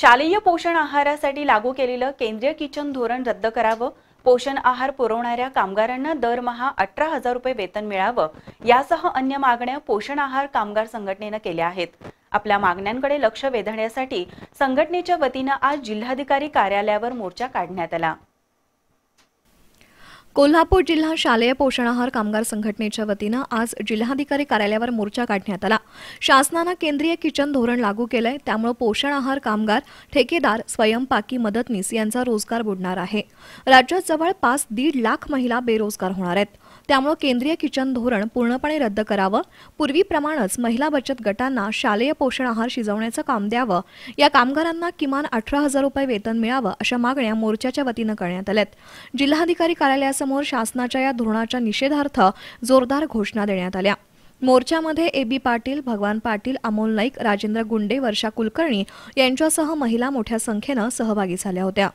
शालेय पोषण आहारासाठी लागू केलेलं केंद्रीय किचन धोरण रद्द करावं पोषण आहार पुरवणाऱ्या कामगारांना दरमहा अठरा हजार रुपये वेतन मिळावं यासह अन्य मागण्या पोषण आहार कामगार संघटनेनं केल्या आहेत आपल्या मागण्यांकडे लक्ष वेधण्यासाठी संघटनेच्या वतीनं आज जिल्हाधिकारी कार्यालयावर मोर्चा काढण्यात आला कोल्हापूर जिल्हा शालेय पोषण आहार कामगार संघटनेच्या वतीनं आज जिल्हाधिकारी कार्यालयावर मोर्चा काढण्यात आला शासनानं केंद्रीय किचन धोरण लागू केलंय त्यामुळे पोषण आहार कामगार ठेकेदार स्वयंपाकी मदतनीस यांचा रोजगार बुडणार आहे राज्यात जवळ पाच दीड लाख महिला बेरोजगार होणार आहेत त्यामुळे केंद्रीय किचन धोरण पूर्णपणे रद्द करावं पूर्वीप्रमाणेच महिला बचत गटांना शालेय पोषण आहार शिजवण्याचं काम द्यावं या कामगारांना किमान अठरा हजार रुपये वेतन मिळावं अशा मागण्या मोर्चाच्या वतीनं करण्यात आल्यात जिल्हाधिकारी कार्यालयासमोर शासनाच्या या धोरणाच्या निषेधार्थ जोरदार घोषणा देण्यात आल्या मोर्चामध्ये ए बी पाटील भगवान पाटील अमोल नाईक राजेंद्र गुंडे वर्षा कुलकर्णी यांच्यासह महिला मोठ्या संख्येनं सहभागी झाल्या होत्या